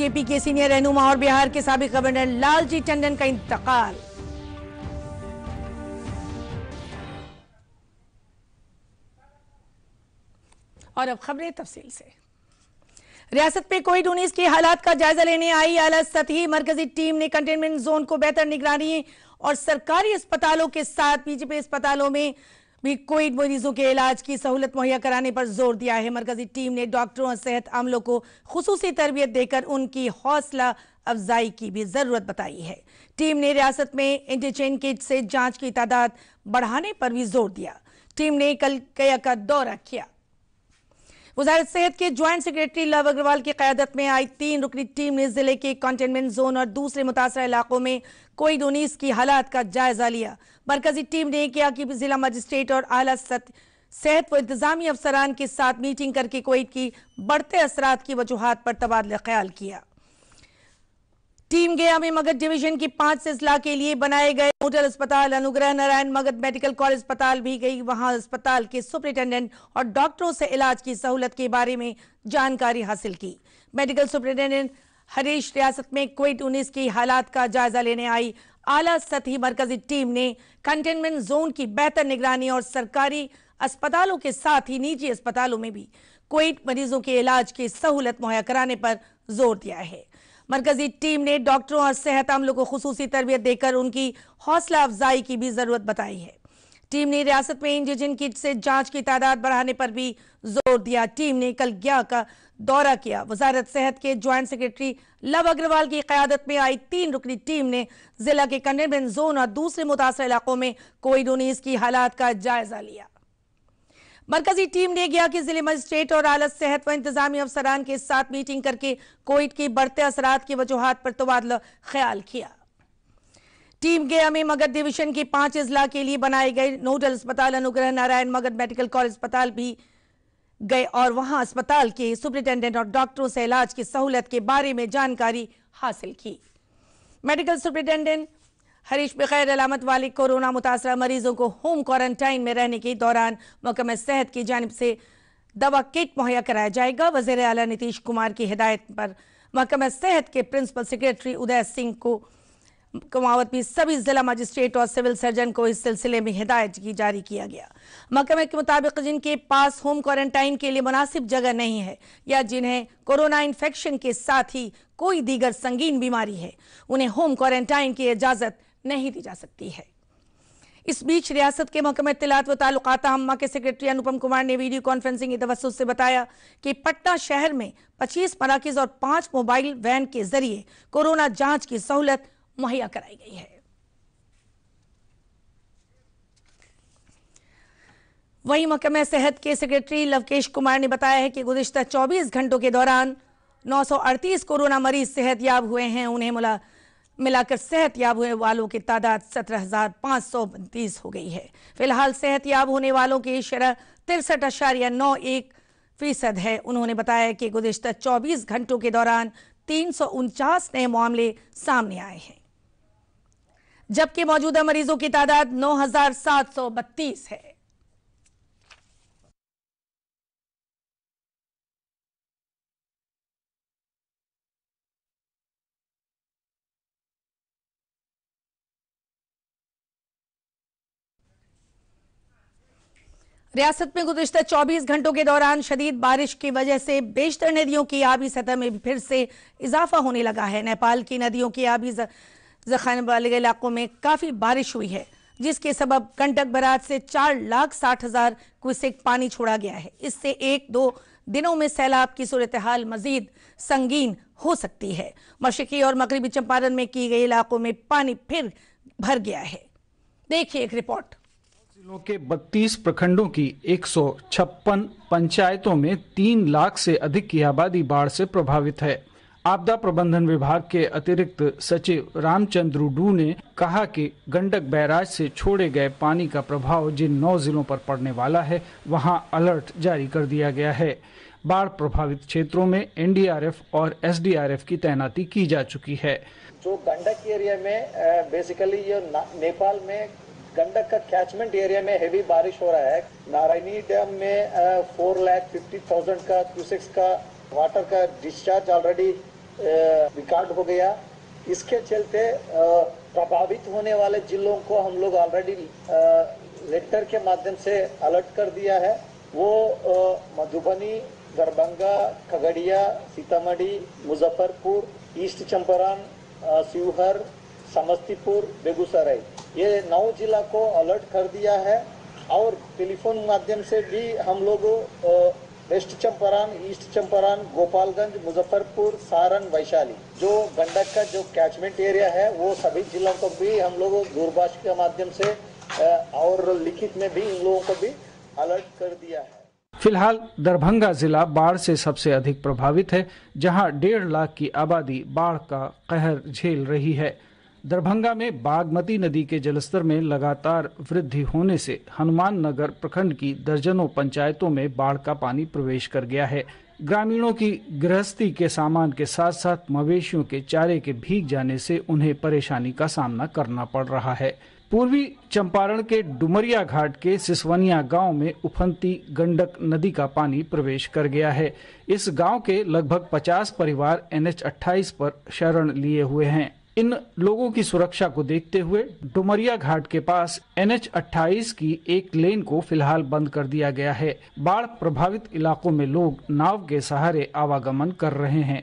JP के senior रहनुमा और बिहार के सबक गवर्नर लालजी टंडन का इंतकाल और अब खबरें तफसील से रियासत में कोविड उन्नीस के हालात का जायजा लेने आई आला सतही मरकजी टीम ने कंटेनमेंट जोन को बेहतर निगरानी और सरकारी अस्पतालों के साथ बीजेपी अस्पतालों में भी कोविड मरीजों के इलाज की सहूलत मुहैया कराने पर जोर दिया है मरकजी टीम ने डॉक्टरों और सेहत अमलों को खसूस तरबियत देकर उनकी हौसला अफजाई की भी ज़रूरत बताई है टीम ने रियासत में इंटरचेन किट से जांच की तादाद बढ़ाने पर भी जोर दिया टीम ने कल कया का दौरा किया वजारत सेहत के ज्वाइंट सेक्रेटरी लव अग्रवाल की क्यादत में आई तीन रुकनी टीम ने जिले के कंटेनमेंट जोन और दूसरे मुतासर इलाकों में कोविड उन्नीस की हालात का जायजा लिया मरकजी टीम ने किया कि जिला मजिस्ट्रेट और आला सेहत व इंतजामी अफसरान के साथ मीटिंग करके कोविड की बढ़ते असरात की वजूहत पर तबादला ख्याल किया टीम गया में मगध डिवीजन की पांच सिलसिला के लिए बनाए गए होटल अस्पताल अनुग्रह नारायण मगध मेडिकल कॉलेज अस्पताल भी गई वहां अस्पताल के सुपरिटेंडेंट और डॉक्टरों से इलाज की सहूलत के बारे में जानकारी हासिल की मेडिकल सुपरिटेंडेंट हरीश रियासत में कोविड उन्नीस की हालात का जायजा लेने आई आला सतही मरकजी टीम ने कंटेनमेंट जोन की बेहतर निगरानी और सरकारी अस्पतालों के साथ ही निजी अस्पतालों में भी कोविड मरीजों के इलाज की सहूलत मुहैया कराने पर जोर दिया है मरकजी टीम ने डॉक्टरों और सेहत अमलों को खसूसी तरबियत देकर उनकी हौसला अफजाई की भी ज़रूरत बताई है टीम ने रियासत में इंजिजिन किट से जांच की तादाद बढ़ाने पर भी जोर दिया टीम ने कल गया का दौरा किया वजारत सेहत के ज्वाइंट सेक्रेटरी लव अग्रवाल की क्यादत में आई तीन रुकनी टीम ने जिला के कंटेनमेंट जोन और दूसरे मुतासर इलाकों में कोविड उन्नीस की हालात का जायजा लिया मरकजी टीम ने गया के जिले मजिस्ट्रेट और आलत सेहत व इंतजामी अफसरान के साथ मीटिंग करके कोविड के बढ़ते असरात की वजूहत पर तबादला तो ख्याल किया टीम गया में मगध डिवीजन के पांच अजला के लिए बनाए गए नोडल अस्पताल अनुग्रह नारायण मगध मेडिकल कॉलेज अस्पताल भी गए और वहां अस्पताल के सुप्रिंटेंडेंट और डॉक्टरों से इलाज की सहूलत के बारे में जानकारी हासिल की मेडिकल सुप्रिंटेंडेंट हरीश बखैर अलामत वाले कोरोना मुतासर मरीजों को होम क्वारंटाइन में रहने के दौरान मकम सेहत की जानब से दवा किट मुहैया कराया जाएगा वजीर अला नीतीश कुमार की हिदायत पर मकम सेहत के प्रिंसिपल सेक्रेटरी उदय सिंह को कमावत भी सभी जिला मजिस्ट्रेट और सिविल सर्जन को इस सिलसिले में हिदायत की जारी किया गया महकमे के मुताबिक जिनके पास होम क्वारंटाइन के लिए मुनासिब जगह नहीं है या जिन्हें कोरोना इन्फेक्शन के साथ ही कोई दीगर संगीन बीमारी है उन्हें होम क्वारंटाइन की इजाज़त नहीं दी जा सकती है इस बीच रियासत के महकमे इतलात व ताल्लुकात अम्मा के सेक्रेटरी अनुपम कुमार ने वीडियो कॉन्फ्रेंसिंग तवसत से बताया कि पटना शहर में 25 मराकज और 5 मोबाइल वैन के जरिए कोरोना जांच की सहूलत मुहैया कराई गई है वहीं महकमे सेहत के सेक्रेटरी लवकेश कुमार ने बताया है कि गुजशत 24 घंटों के दौरान 938 कोरोना मरीज सेहत याब हुए हैं उन्हें मुला मिलाकर सेहत याब होने वालों की तादाद सत्रह हजार पांच सौ बत्तीस हो गई है फिलहाल सेहत याब होने वालों की शरह तिरसठ अशारिया नौ एक फीसद है उन्होंने बताया कि गुजशत 24 घंटों के दौरान तीन नए मामले सामने आए हैं जबकि मौजूदा मरीजों की तादाद नौ है रियासत में गुजशत 24 घंटों के दौरान शदीद बारिश की वजह से बेशतर नदियों की आबी सतह में फिर से इजाफा होने लगा है नेपाल की नदियों की आबी जखाने वाले इलाकों में काफ़ी बारिश हुई है जिसके सबब कंटक बराज से चार लाख साठ हज़ार क्यूसेक पानी छोड़ा गया है इससे एक दो दिनों में सैलाब की सूरत हाल मजीद संगीन हो सकती है मशीकी और मगरबी चंपारण में की गई इलाकों में पानी फिर भर गया है देखिए एक रिपोर्ट जिलों के 32 प्रखंडों की एक पंचायतों में तीन लाख से अधिक की आबादी बाढ़ से प्रभावित है आपदा प्रबंधन विभाग के अतिरिक्त सचिव रामचंद्र डू ने कहा कि गंडक बैराज से छोड़े गए पानी का प्रभाव जिन नौ जिलों पर पड़ने वाला है वहां अलर्ट जारी कर दिया गया है बाढ़ प्रभावित क्षेत्रों में एनडीआरएफ और एसडीआरएफ की तैनाती की जा चुकी है जो गंडक एरिया में बेसिकली ये नेपाल में गंडक का कैचमेंट एरिया में हेवी बारिश हो रहा है नारायणी डैम में फोर लैख फिफ्टी थाउजेंड का क्यूसेक्स का वाटर का डिस्चार्ज ऑलरेडी रिकॉर्ड हो गया इसके चलते प्रभावित होने वाले जिलों को हम लोग ऑलरेडी लेटर के माध्यम से अलर्ट कर दिया है वो मधुबनी दरभंगा खगड़िया सीतामढ़ी मुजफ्फरपुर ईस्ट चंपारण शिवहर समस्तीपुर बेगूसराय ये नौ जिला को अलर्ट कर दिया है और टेलीफोन माध्यम से भी हम लोग वेस्ट चंपारण ईस्ट चंपारण गोपालगंज मुजफ्फरपुर सारण वैशाली जो गंडक का जो कैचमेंट एरिया है वो सभी जिलों को भी हम लोग दूरभाष के माध्यम से और लिखित में भी इन लोगों को भी अलर्ट कर दिया है फिलहाल दरभंगा जिला बाढ़ से सबसे अधिक प्रभावित है जहां डेढ़ लाख की आबादी बाढ़ का कहर झेल रही है दरभंगा में बागमती नदी के जलस्तर में लगातार वृद्धि होने से हनुमान नगर प्रखंड की दर्जनों पंचायतों में बाढ़ का पानी प्रवेश कर गया है ग्रामीणों की गृहस्थी के सामान के साथ साथ मवेशियों के चारे के भीग जाने से उन्हें परेशानी का सामना करना पड़ रहा है पूर्वी चंपारण के डुमरिया घाट के सिसवनिया गांव में उफनती गंडक नदी का पानी प्रवेश कर गया है इस गांव के लगभग 50 परिवार एनएच 28 पर शरण लिए हुए हैं इन लोगों की सुरक्षा को देखते हुए डुमरिया घाट के पास एन एच की एक लेन को फिलहाल बंद कर दिया गया है बाढ़ प्रभावित इलाकों में लोग नाव के सहारे आवागमन कर रहे हैं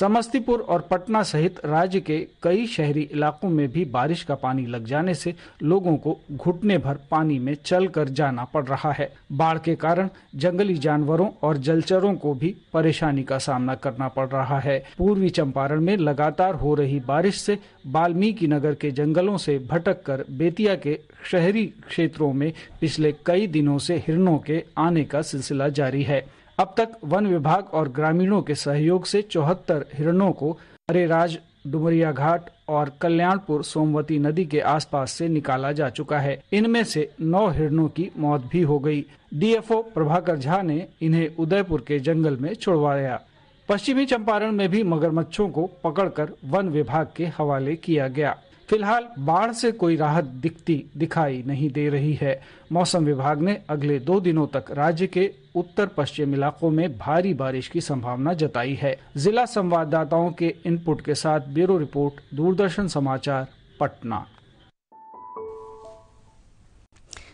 समस्तीपुर और पटना सहित राज्य के कई शहरी इलाकों में भी बारिश का पानी लग जाने से लोगों को घुटने भर पानी में चल कर जाना पड़ रहा है बाढ़ के कारण जंगली जानवरों और जलचरों को भी परेशानी का सामना करना पड़ रहा है पूर्वी चंपारण में लगातार हो रही बारिश से वाल्मीकि नगर के जंगलों से भटक कर बेतिया के शहरी क्षेत्रों में पिछले कई दिनों से हिरणों के आने का सिलसिला जारी है अब तक वन विभाग और ग्रामीणों के सहयोग से चौहत्तर हिरणों को अरेराज डुमरिया घाट और कल्याणपुर सोमवती नदी के आसपास से निकाला जा चुका है इनमें से नौ हिरणों की मौत भी हो गई। डीएफओ प्रभाकर झा ने इन्हें उदयपुर के जंगल में छुड़वाया पश्चिमी चंपारण में भी मगरमच्छों को पकड़कर वन विभाग के हवाले किया गया फिलहाल बाढ़ से कोई राहत दिखती दिखाई नहीं दे रही है मौसम विभाग ने अगले दो दिनों तक राज्य के उत्तर पश्चिम इलाकों में भारी बारिश की संभावना जताई है जिला संवाददाताओं के इनपुट के साथ ब्यूरो रिपोर्ट दूरदर्शन समाचार पटना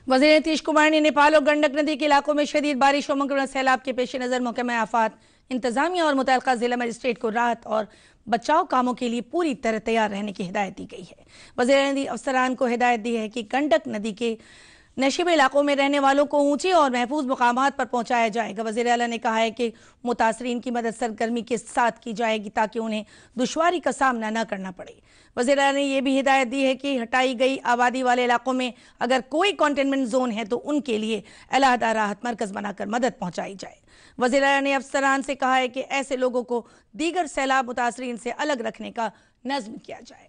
वजीर नीतीश कुमार ने नेपाल और गंडक नदी के इलाकों में शदीद बारिश और मंगल सैलाब के पेश नजर में आफात इंतजामिया और मुतल जिला मजिस्ट्रेट को राहत और बचाव कामों के लिए पूरी तरह तैयार रहने की हिदायत दी गई है वजीर अफसरान को हिदायत दी है कि गंडक नदी के नशीबे इलाकों में रहने वालों को ऊंचे और महफूज मकाम पर पहुंचाया जाएगा वजीर अला ने कहा है कि मुतासरीन की मदद सरगर्मी के साथ की जाएगी ताकि उन्हें दुशारी का सामना न करना पड़े वजीर अला ने यह भी हिदायत दी है कि हटाई गई आबादी वाले इलाकों में अगर कोई कॉन्टेनमेंट जोन है तो उनके लिए अलहदा राहत मरकज बनाकर मदद पहुँचाई जाए वजीर अला ने अफसरान से कहा है कि ऐसे लोगों को दीगर सैलाब मुतासरी से अलग रखने का नज्म किया जाए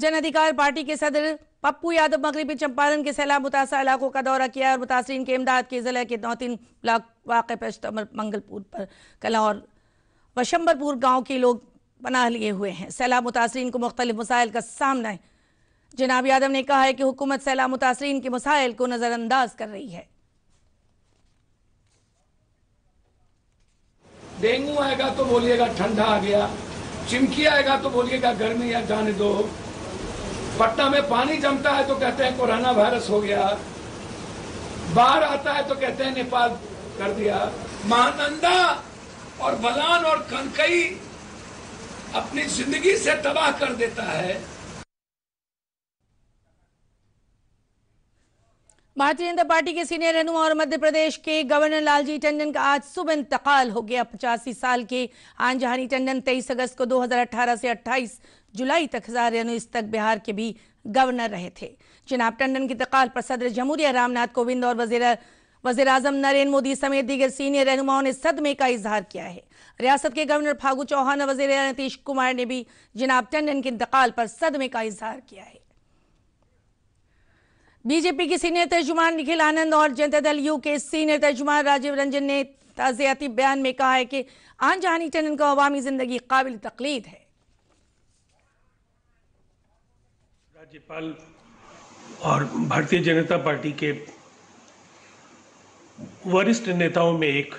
जन अधिकार पार्टी के सदर पप्पू यादव मगरबी चंपारण के सैलाब मुतासर इलाकों का दौरा किया और मुतासरीन के इमदाद के ज़िले के तीन ब्लॉक वाक़ पेशतमर मंगलपुर पर कलौर व गाँव के लोग पनाह लिए हुए हैं सैलाब मुतासरीन को मुख्तलिफ मसाइल का सामना है जनाब यादव ने कहा है कि हुकूमत सैलाब मुतासरीन के मसाइल को नज़रअंदाज कर रही है डेंगू आएगा तो बोलिएगा ठंडा आ गया चिमकी आएगा तो बोलिएगा गर्मी या जाने दो पटना में पानी जमता है तो कहते हैं कोरोना वायरस हो गया बाढ़ आता है तो कहते हैं नेपाल कर दिया महानंदा और बलान और कनकई अपनी जिंदगी से तबाह कर देता है भारतीय जनता पार्टी के सीनियर रहनुमा और मध्य प्रदेश के गवर्नर लालजी टंडन का आज सुबह इंतकाल हो गया पचासी साल के आंजहानी टंडन 23 अगस्त को 2018 से 28 जुलाई तक हजारयानीस तक बिहार के भी गवर्नर रहे थे जनाब टंडन के इंतकाल पर सदर जमहूरिया रामनाथ कोविंद और वजीर वजीर अजम नरेंद्र मोदी समेत दीगर सीनियर रहनुमाओं ने सदमे का इजहार किया है रियासत के गवर्नर फागू चौहान और वजीर नीतीश कुमार ने भी जनाब टंडन के इंतकाल पर सदमे का इजहार किया है बीजेपी के सीनियर तर्जुमान निखिल आनंद और जनता दल यू के सीनियर तर्जुमान राजीव रंजन ने ताज़ियाती बयान में कहा है कि आन जहानी टंडन को अवामी ज़िंदगी काबिल तकलीद है राज्यपाल और भारतीय जनता पार्टी के वरिष्ठ नेताओं में एक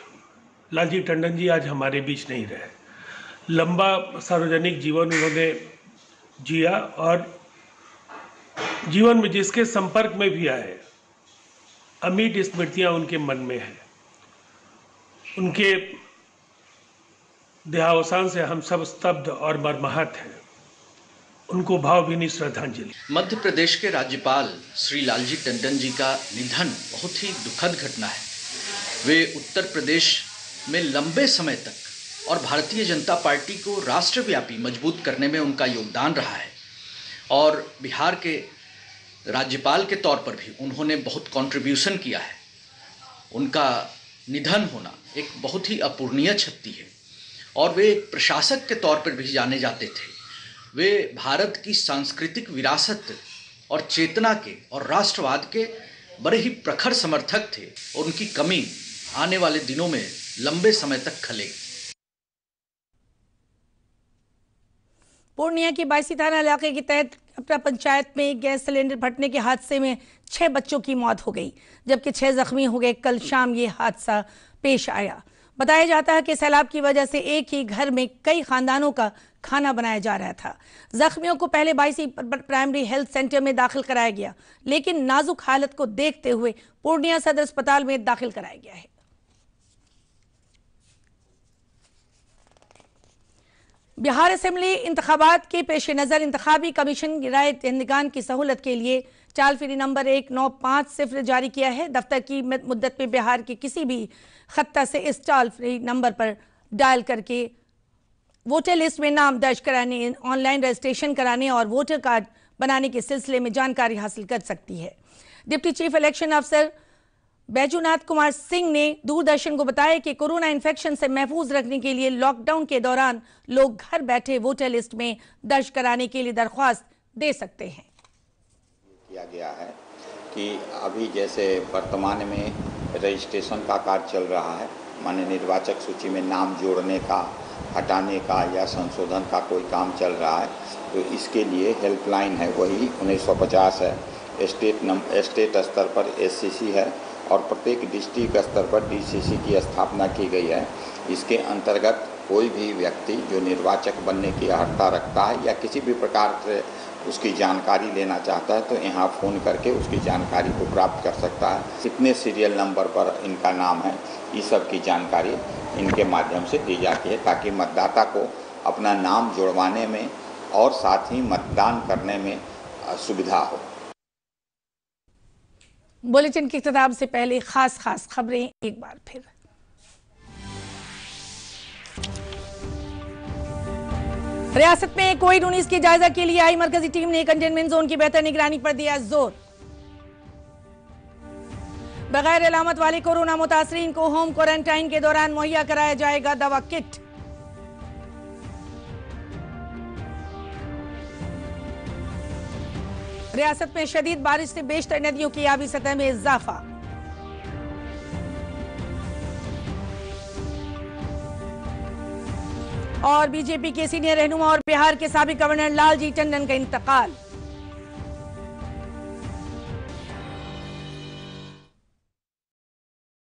लालजी टंडन जी आज हमारे बीच नहीं रहे लंबा सार्वजनिक जीवन उन्होंने जिया और जीवन में जिसके संपर्क में भी आए अमीट स्मृतियां उनके मन में है उनके देहावसान से हम सब स्तब्ध और मरमाहत हैं उनको भावभीनी श्रद्धांजलि मध्य प्रदेश के राज्यपाल श्री लालजी टंडन जी का निधन बहुत ही दुखद घटना है वे उत्तर प्रदेश में लंबे समय तक और भारतीय जनता पार्टी को राष्ट्रव्यापी मजबूत करने में उनका योगदान रहा है और बिहार के राज्यपाल के तौर पर भी उन्होंने बहुत कंट्रीब्यूशन किया है उनका निधन होना एक बहुत ही अपूर्णीय क्षति है और वे प्रशासक के तौर पर भी जाने जाते थे वे भारत की सांस्कृतिक विरासत और चेतना के और राष्ट्रवाद के बड़े ही प्रखर समर्थक थे और उनकी कमी आने वाले दिनों में लंबे समय तक खले पूर्णिया के बायसी थाना इलाके के तहत अपना पंचायत में गैस सिलेंडर फटने के हादसे में छह बच्चों की मौत हो गई जबकि छह जख्मी हो गए कल शाम ये हादसा पेश आया बताया जाता है कि सैलाब की वजह से एक ही घर में कई खानदानों का खाना बनाया जा रहा था जख्मियों को पहले बाईसी प्राइमरी हेल्थ सेंटर में दाखिल कराया गया लेकिन नाजुक हालत को देखते हुए पूर्णिया सदर अस्पताल में दाखिल कराया गया है बिहार असम्बली इंतबात के पेश नज़र इंतबी कमीशन राय दहندگان की सहूलत के लिए चाल फ्री नंबर एक नौ पाँच सिफर जारी किया है दफ्तर की मुद्दत में बिहार के किसी भी खत्ता से इस टाल फ्री नंबर पर डायल करके वोटर लिस्ट में नाम दर्ज कराने ऑनलाइन रजिस्ट्रेशन कराने और वोटर कार्ड बनाने के सिलसिले में जानकारी हासिल कर सकती है डिप्टी चीफ इलेक्शन अफसर बैजूनाथ कुमार सिंह ने दूरदर्शन को बताया कि कोरोना इन्फेक्शन से महफूज रखने के लिए लॉकडाउन के दौरान लोग घर बैठे वोटर लिस्ट में दर्ज कराने के लिए दरख्वास्त दे सकते हैं किया गया है कि अभी जैसे वर्तमान में रजिस्ट्रेशन का कार्य चल रहा है मान्य निर्वाचक सूची में नाम जोड़ने का हटाने का या संशोधन का कोई काम चल रहा है तो इसके लिए हेल्पलाइन है वही उन्नीस है स्टेट नम स्टेट स्तर पर एससीसी है और प्रत्येक डिस्ट्रिक्ट स्तर पर डीसीसी की स्थापना की गई है इसके अंतर्गत कोई भी व्यक्ति जो निर्वाचक बनने की अर्हता रखता है या किसी भी प्रकार से उसकी जानकारी लेना चाहता है तो यहाँ फ़ोन करके उसकी जानकारी को प्राप्त कर सकता है कितने सीरियल नंबर पर इनका नाम है ये सब की जानकारी इनके माध्यम से दी जाती है ताकि मतदाता को अपना नाम जुड़वाने में और साथ ही मतदान करने में सुविधा हो बुलेटिन की किताब से पहले खास खास खबरें एक बार फिर रियासत में कोविड उन्नीस के जायजा के लिए आई मरकजी टीम ने कंटेनमेंट जोन की बेहतर निगरानी पर दिया जोर बगैर अलामत वाले कोरोना मुतासरीन को होम क्वारंटाइन के दौरान मुहैया कराया जाएगा दवा किट रियासत में शदीद बारिश से बेशतर नदियों की आबी सतह में इजाफा और बीजेपी के सीनियर रहनुमा और बिहार के सबक गवर्नर लालजी टंडन का इंतकाल